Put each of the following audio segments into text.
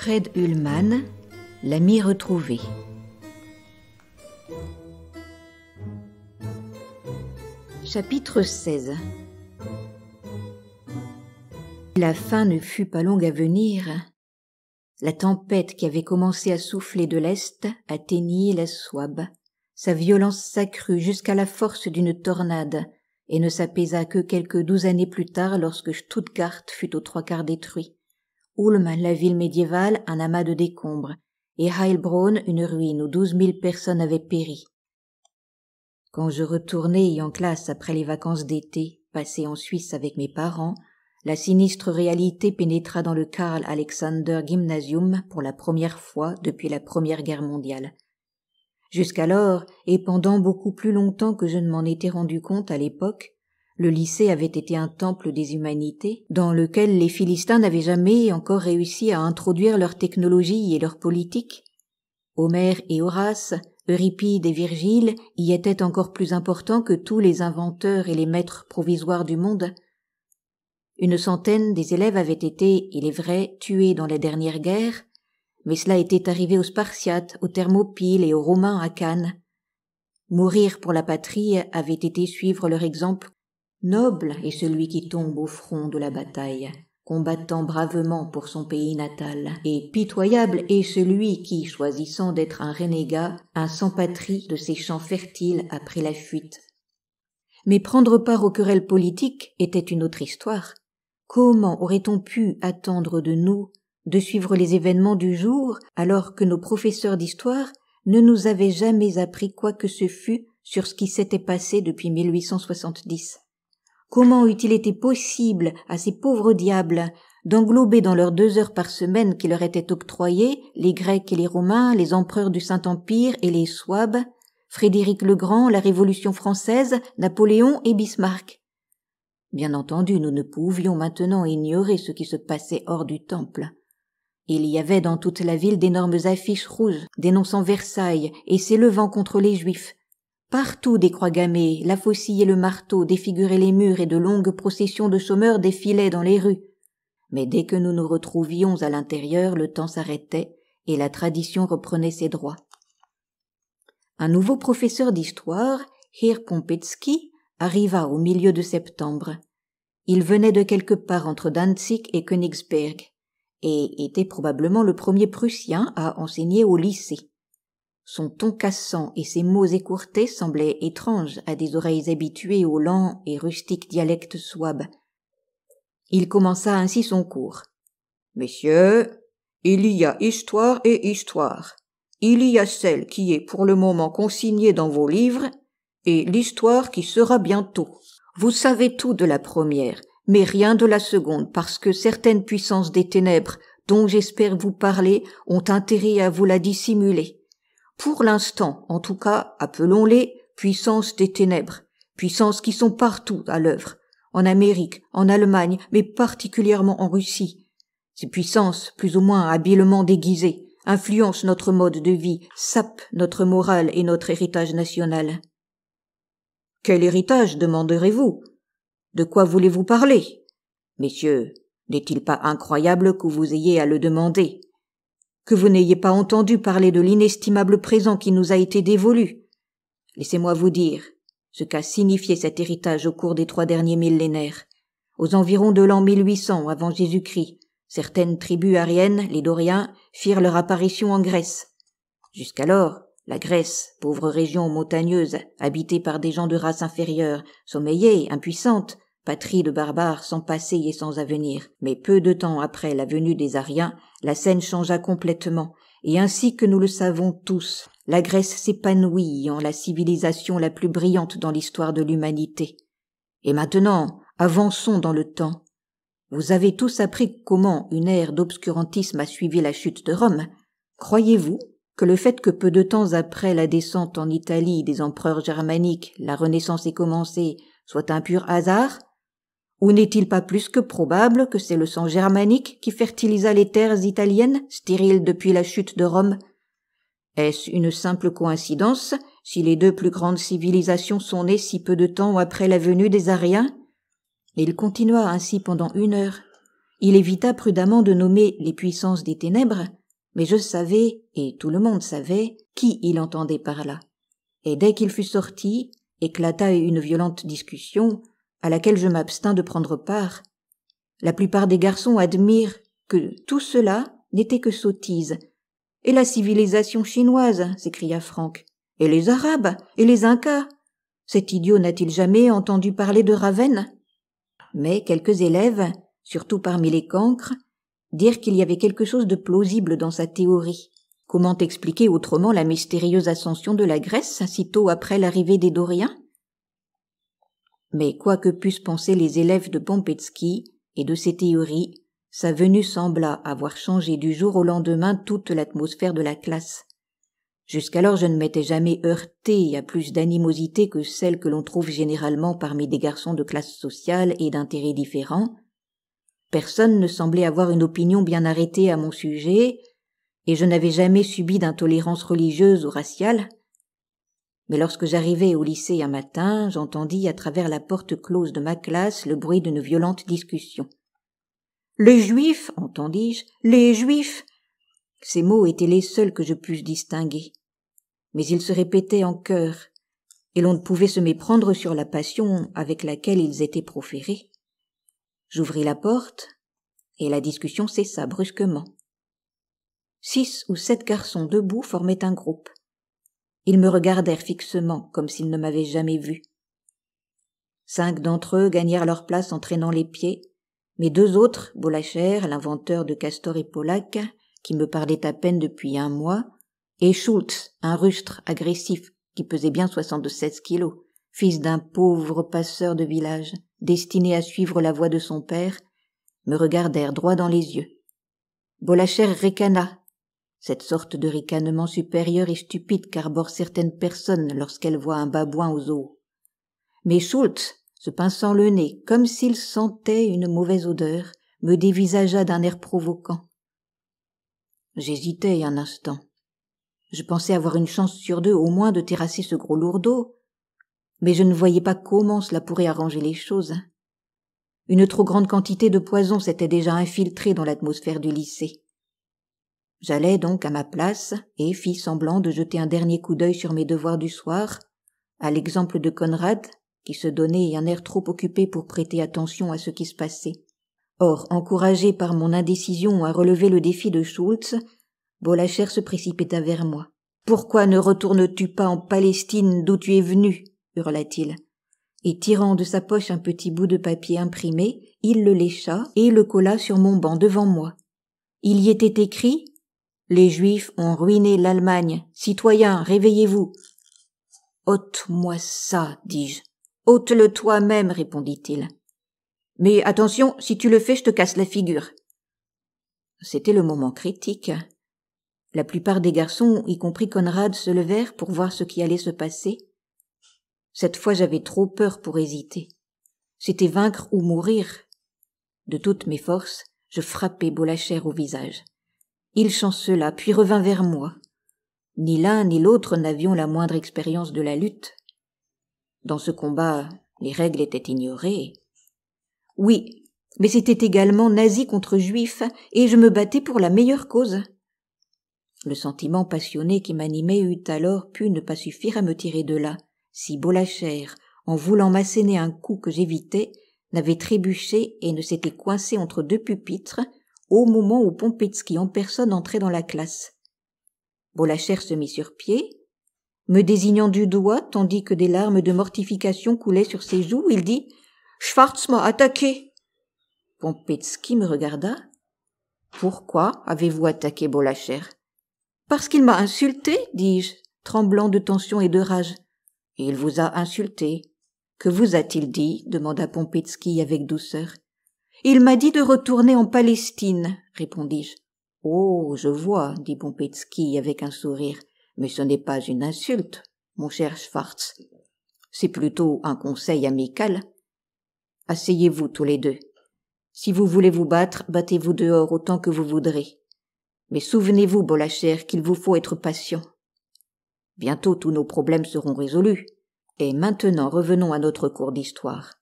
Fred Ullman, l'ami retrouvé. Chapitre 16 La fin ne fut pas longue à venir. La tempête qui avait commencé à souffler de l'est atteignit la Souabe. Sa violence s'accrut jusqu'à la force d'une tornade et ne s'apaisa que quelques douze années plus tard lorsque Stuttgart fut aux trois quarts détruit. Ulm, la ville médiévale, un amas de décombres, et Heilbronn, une ruine où douze mille personnes avaient péri. Quand je retournai en classe après les vacances d'été, passées en Suisse avec mes parents, la sinistre réalité pénétra dans le Karl Alexander Gymnasium pour la première fois depuis la Première Guerre mondiale. Jusqu'alors, et pendant beaucoup plus longtemps que je ne m'en étais rendu compte à l'époque, le lycée avait été un temple des humanités, dans lequel les Philistins n'avaient jamais encore réussi à introduire leur technologie et leur politique. Homère et Horace, Euripide et Virgile y étaient encore plus importants que tous les inventeurs et les maîtres provisoires du monde. Une centaine des élèves avaient été, il est vrai, tués dans la dernière guerre, mais cela était arrivé aux Spartiates, aux Thermopyles et aux Romains à Cannes. Mourir pour la patrie avait été suivre leur exemple Noble est celui qui tombe au front de la bataille, combattant bravement pour son pays natal, et pitoyable est celui qui, choisissant d'être un renégat, un sans-patrie de ses champs fertiles après la fuite. Mais prendre part aux querelles politiques était une autre histoire. Comment aurait-on pu attendre de nous de suivre les événements du jour alors que nos professeurs d'histoire ne nous avaient jamais appris quoi que ce fût sur ce qui s'était passé depuis 1870? Comment eût-il été possible à ces pauvres diables d'englober dans leurs deux heures par semaine qui leur étaient octroyées les Grecs et les Romains, les empereurs du Saint-Empire et les Souabes, Frédéric le Grand, la Révolution française, Napoléon et Bismarck. Bien entendu, nous ne pouvions maintenant ignorer ce qui se passait hors du temple. Il y avait dans toute la ville d'énormes affiches rouges dénonçant Versailles et s'élevant contre les Juifs, Partout des croix gammées, la faucille et le marteau défiguraient les murs et de longues processions de chômeurs défilaient dans les rues. Mais dès que nous nous retrouvions à l'intérieur, le temps s'arrêtait et la tradition reprenait ses droits. Un nouveau professeur d'histoire, Hir Pompetsky, arriva au milieu de septembre. Il venait de quelque part entre Danzig et Königsberg et était probablement le premier Prussien à enseigner au lycée. Son ton cassant et ses mots écourtés semblaient étranges à des oreilles habituées au lent et rustique dialecte souabe. Il commença ainsi son cours. Messieurs, il y a histoire et histoire. Il y a celle qui est pour le moment consignée dans vos livres et l'histoire qui sera bientôt. Vous savez tout de la première, mais rien de la seconde, parce que certaines puissances des ténèbres, dont j'espère vous parler, ont intérêt à vous la dissimuler. Pour l'instant, en tout cas, appelons-les puissances des ténèbres, puissances qui sont partout à l'œuvre, en Amérique, en Allemagne, mais particulièrement en Russie. Ces puissances, plus ou moins habilement déguisées, influencent notre mode de vie, sapent notre morale et notre héritage national. Quel héritage demanderez-vous De quoi voulez-vous parler Messieurs, n'est-il pas incroyable que vous ayez à le demander que vous n'ayez pas entendu parler de l'inestimable présent qui nous a été dévolu. Laissez-moi vous dire ce qu'a signifié cet héritage au cours des trois derniers millénaires. Aux environs de l'an 1800 avant Jésus-Christ, certaines tribus ariennes, les Doriens, firent leur apparition en Grèce. Jusqu'alors, la Grèce, pauvre région montagneuse, habitée par des gens de race inférieure, sommeillée, impuissante, patrie de barbares sans passé et sans avenir. Mais peu de temps après la venue des Ariens, la scène changea complètement, et ainsi que nous le savons tous, la Grèce s'épanouit en la civilisation la plus brillante dans l'histoire de l'humanité. Et maintenant, avançons dans le temps. Vous avez tous appris comment une ère d'obscurantisme a suivi la chute de Rome. Croyez-vous que le fait que peu de temps après la descente en Italie des empereurs germaniques, la Renaissance ait commencé, soit un pur hasard ou n'est-il pas plus que probable que c'est le sang germanique qui fertilisa les terres italiennes, stériles depuis la chute de Rome? Est-ce une simple coïncidence si les deux plus grandes civilisations sont nées si peu de temps après la venue des Ariens? Il continua ainsi pendant une heure. Il évita prudemment de nommer les puissances des ténèbres, mais je savais, et tout le monde savait, qui il entendait par là. Et dès qu'il fut sorti, éclata une violente discussion, à laquelle je m'abstins de prendre part. La plupart des garçons admirent que tout cela n'était que sottise. Et la civilisation chinoise, s'écria Franck. Et les Arabes, et les Incas. Cet idiot n'a-t-il jamais entendu parler de Ravenne? Mais quelques élèves, surtout parmi les cancres, dirent qu'il y avait quelque chose de plausible dans sa théorie. Comment expliquer autrement la mystérieuse ascension de la Grèce si tôt après l'arrivée des Doriens? Mais quoi que puissent penser les élèves de Pompetsky et de ses théories, sa venue sembla avoir changé du jour au lendemain toute l'atmosphère de la classe. Jusqu'alors je ne m'étais jamais heurté à plus d'animosité que celle que l'on trouve généralement parmi des garçons de classe sociale et d'intérêts différents. Personne ne semblait avoir une opinion bien arrêtée à mon sujet, et je n'avais jamais subi d'intolérance religieuse ou raciale mais lorsque j'arrivai au lycée un matin, j'entendis à travers la porte close de ma classe le bruit d'une violente discussion. Les Juifs, entendis-je, les Juifs. Ces mots étaient les seuls que je pusse distinguer. Mais ils se répétaient en chœur, et l'on ne pouvait se méprendre sur la passion avec laquelle ils étaient proférés. J'ouvris la porte, et la discussion cessa brusquement. Six ou sept garçons debout formaient un groupe. Ils me regardèrent fixement, comme s'ils ne m'avaient jamais vu. Cinq d'entre eux gagnèrent leur place en traînant les pieds, mais deux autres, Bolachère, l'inventeur de Castor et Polac, qui me parlait à peine depuis un mois, et Schultz, un rustre agressif qui pesait bien soixante-seize kilos, fils d'un pauvre passeur de village, destiné à suivre la voie de son père, me regardèrent droit dans les yeux. Bolachère récana cette sorte de ricanement supérieur et stupide qu'arborent certaines personnes lorsqu'elles voient un babouin aux eaux. Mais Schultz, se pinçant le nez, comme s'il sentait une mauvaise odeur, me dévisagea d'un air provoquant. J'hésitai un instant. Je pensais avoir une chance sur deux au moins de terrasser ce gros lourdeau, mais je ne voyais pas comment cela pourrait arranger les choses. Hein. Une trop grande quantité de poison s'était déjà infiltrée dans l'atmosphère du lycée. J'allai donc à ma place et fis semblant de jeter un dernier coup d'œil sur mes devoirs du soir, à l'exemple de Conrad, qui se donnait un air trop occupé pour prêter attention à ce qui se passait. Or, encouragé par mon indécision à relever le défi de Schultz, Bolacher se précipita vers moi. Pourquoi ne retournes-tu pas en Palestine d'où tu es venu hurla-t-il. Et tirant de sa poche un petit bout de papier imprimé, il le lécha et le colla sur mon banc devant moi. Il y était écrit les Juifs ont ruiné l'Allemagne. Citoyens, réveillez-vous. Ôte-moi ça, dis-je. Ôte-le toi-même, répondit-il. Mais attention, si tu le fais, je te casse la figure. C'était le moment critique. La plupart des garçons, y compris Conrad, se levèrent pour voir ce qui allait se passer. Cette fois, j'avais trop peur pour hésiter. C'était vaincre ou mourir. De toutes mes forces, je frappai Bolachère au visage. Il chancela, puis revint vers moi. Ni l'un ni l'autre n'avions la moindre expérience de la lutte. Dans ce combat, les règles étaient ignorées. Oui, mais c'était également nazi contre juif, et je me battais pour la meilleure cause. Le sentiment passionné qui m'animait eût alors pu ne pas suffire à me tirer de là, si Bolachère, en voulant m'asséner un coup que j'évitais, n'avait trébuché et ne s'était coincé entre deux pupitres au moment où Pompetsky en personne entrait dans la classe. Bolachère se mit sur pied. Me désignant du doigt, tandis que des larmes de mortification coulaient sur ses joues, il dit « Schwartz m'a attaqué !» Pompetsky me regarda. « Pourquoi avez-vous attaqué Bolachère ?»« Parce qu'il m'a insulté, dis-je, tremblant de tension et de rage. »« Il vous a insulté. Que vous a-t-il dit ?» demanda Pompetski avec douceur. Il m'a dit de retourner en Palestine, répondis-je. Oh, je vois, dit Bompetski avec un sourire. Mais ce n'est pas une insulte, mon cher Schwartz. C'est plutôt un conseil amical. Asseyez-vous tous les deux. Si vous voulez vous battre, battez-vous dehors autant que vous voudrez. Mais souvenez-vous, Bolachère, qu'il vous faut être patient. Bientôt tous nos problèmes seront résolus. Et maintenant revenons à notre cours d'histoire.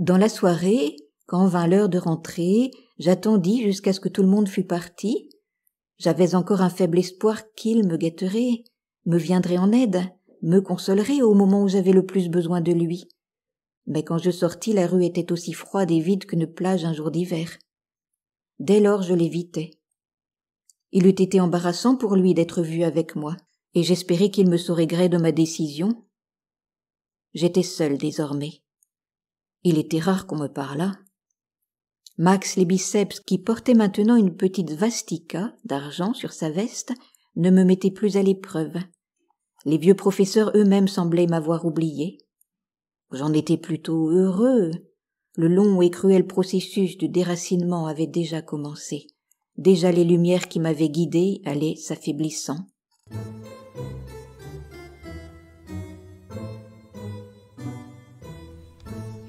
Dans la soirée, quand vint l'heure de rentrer, j'attendis jusqu'à ce que tout le monde fût parti. J'avais encore un faible espoir qu'il me guetterait, me viendrait en aide, me consolerait au moment où j'avais le plus besoin de lui. Mais quand je sortis, la rue était aussi froide et vide qu'une plage un jour d'hiver. Dès lors, je l'évitais. Il eût été embarrassant pour lui d'être vu avec moi, et j'espérais qu'il me saurait gré de ma décision. J'étais seule désormais. Il était rare qu'on me parlât. Max les biceps, qui portait maintenant une petite vastica d'argent sur sa veste, ne me mettait plus à l'épreuve. Les vieux professeurs eux-mêmes semblaient m'avoir oublié. J'en étais plutôt heureux. Le long et cruel processus du déracinement avait déjà commencé. Déjà les lumières qui m'avaient guidé allaient s'affaiblissant.